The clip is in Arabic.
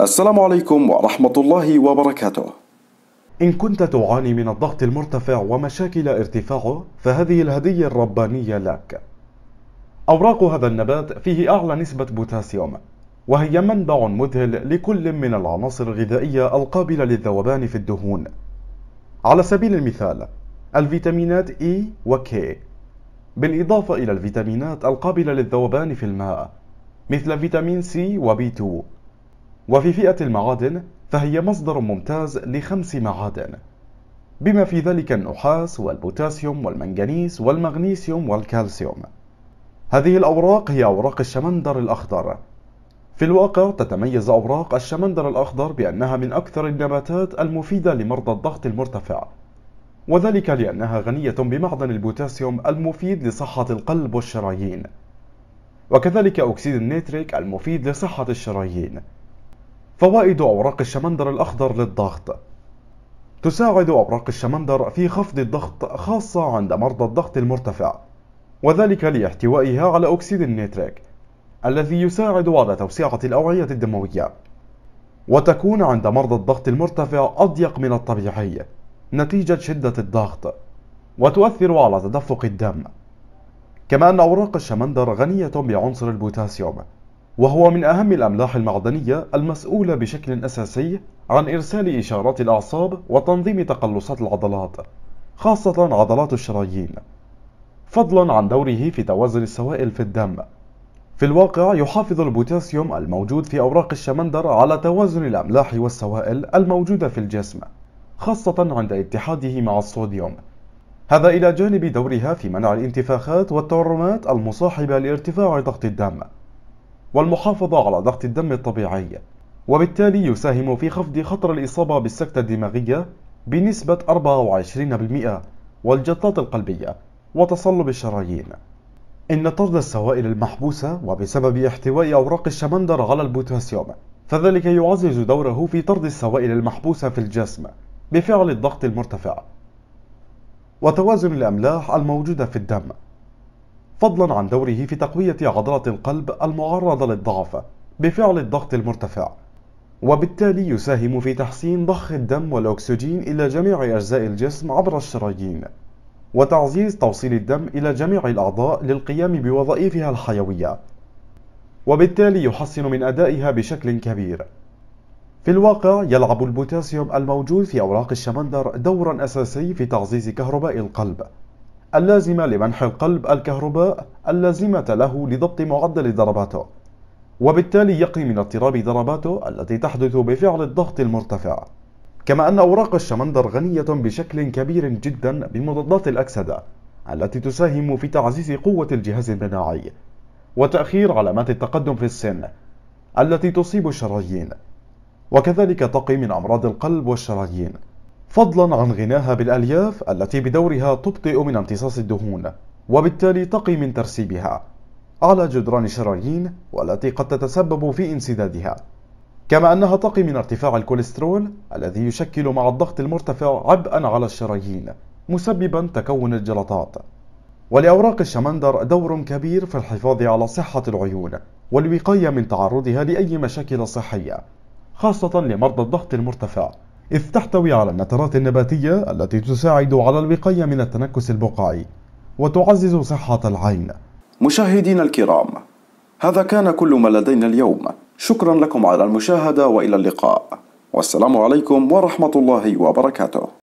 السلام عليكم ورحمة الله وبركاته إن كنت تعاني من الضغط المرتفع ومشاكل ارتفاعه فهذه الهدية الربانية لك أوراق هذا النبات فيه أعلى نسبة بوتاسيوم وهي منبع مذهل لكل من العناصر الغذائية القابلة للذوبان في الدهون على سبيل المثال الفيتامينات E و K بالإضافة إلى الفيتامينات القابلة للذوبان في الماء مثل فيتامين C و B2 وفي فئة المعادن فهي مصدر ممتاز لخمس معادن بما في ذلك النحاس والبوتاسيوم والمنغنيس والمغنيسيوم والكالسيوم هذه الأوراق هي أوراق الشمندر الأخضر في الواقع تتميز أوراق الشمندر الأخضر بأنها من أكثر النباتات المفيدة لمرضى الضغط المرتفع وذلك لأنها غنية بمعدن البوتاسيوم المفيد لصحة القلب والشرايين وكذلك أكسيد النيتريك المفيد لصحة الشرايين فوائد أوراق الشمندر الأخضر للضغط تساعد أوراق الشمندر في خفض الضغط خاصة عند مرضى الضغط المرتفع وذلك لاحتوائها على أكسيد النيتريك الذي يساعد على توسعة الأوعية الدموية وتكون عند مرضى الضغط المرتفع أضيق من الطبيعي نتيجة شدة الضغط وتؤثر على تدفق الدم كما أن أوراق الشمندر غنية بعنصر البوتاسيوم وهو من أهم الأملاح المعدنية المسؤولة بشكل أساسي عن إرسال إشارات الأعصاب وتنظيم تقلصات العضلات خاصة عضلات الشرايين فضلا عن دوره في توازن السوائل في الدم في الواقع يحافظ البوتاسيوم الموجود في أوراق الشمندر على توازن الأملاح والسوائل الموجودة في الجسم خاصة عند اتحاده مع الصوديوم هذا إلى جانب دورها في منع الانتفاخات والتورمات المصاحبة لارتفاع ضغط الدم والمحافظة على ضغط الدم الطبيعي وبالتالي يساهم في خفض خطر الإصابة بالسكتة الدماغية بنسبة 24% والجلطات القلبية وتصلب الشرايين إن طرد السوائل المحبوسة وبسبب احتواء أوراق الشمندر على البوتاسيوم فذلك يعزز دوره في طرد السوائل المحبوسة في الجسم بفعل الضغط المرتفع وتوازن الأملاح الموجودة في الدم فضلا عن دوره في تقوية عضلة القلب المعرضة للضعف بفعل الضغط المرتفع وبالتالي يساهم في تحسين ضخ الدم والأكسجين إلى جميع أجزاء الجسم عبر الشرايين وتعزيز توصيل الدم إلى جميع الأعضاء للقيام بوظائفها الحيوية وبالتالي يحسن من أدائها بشكل كبير في الواقع يلعب البوتاسيوم الموجود في أوراق الشمندر دورا أساسي في تعزيز كهرباء القلب اللازمة لمنح القلب الكهرباء اللازمة له لضبط معدل ضرباته وبالتالي يقي من اضطراب ضرباته التي تحدث بفعل الضغط المرتفع كما أن أوراق الشمندر غنية بشكل كبير جدا بمضادات الأكسدة التي تساهم في تعزيز قوة الجهاز المناعي وتأخير علامات التقدم في السن التي تصيب الشرايين وكذلك تقي من أمراض القلب والشرايين فضلا عن غناها بالألياف التي بدورها تبطئ من امتصاص الدهون وبالتالي تقي من ترسيبها على جدران الشرايين والتي قد تتسبب في انسدادها كما أنها تقي من ارتفاع الكوليسترول الذي يشكل مع الضغط المرتفع عبئا على الشرايين مسببا تكون الجلطات ولأوراق الشمندر دور كبير في الحفاظ على صحة العيون والوقاية من تعرضها لأي مشاكل صحية خاصة لمرضى الضغط المرتفع إذ تحتوي على النترات النباتية التي تساعد على الوقاية من التنكس البقعي وتعزز صحة العين مشاهدين الكرام هذا كان كل ما لدينا اليوم شكرا لكم على المشاهدة وإلى اللقاء والسلام عليكم ورحمة الله وبركاته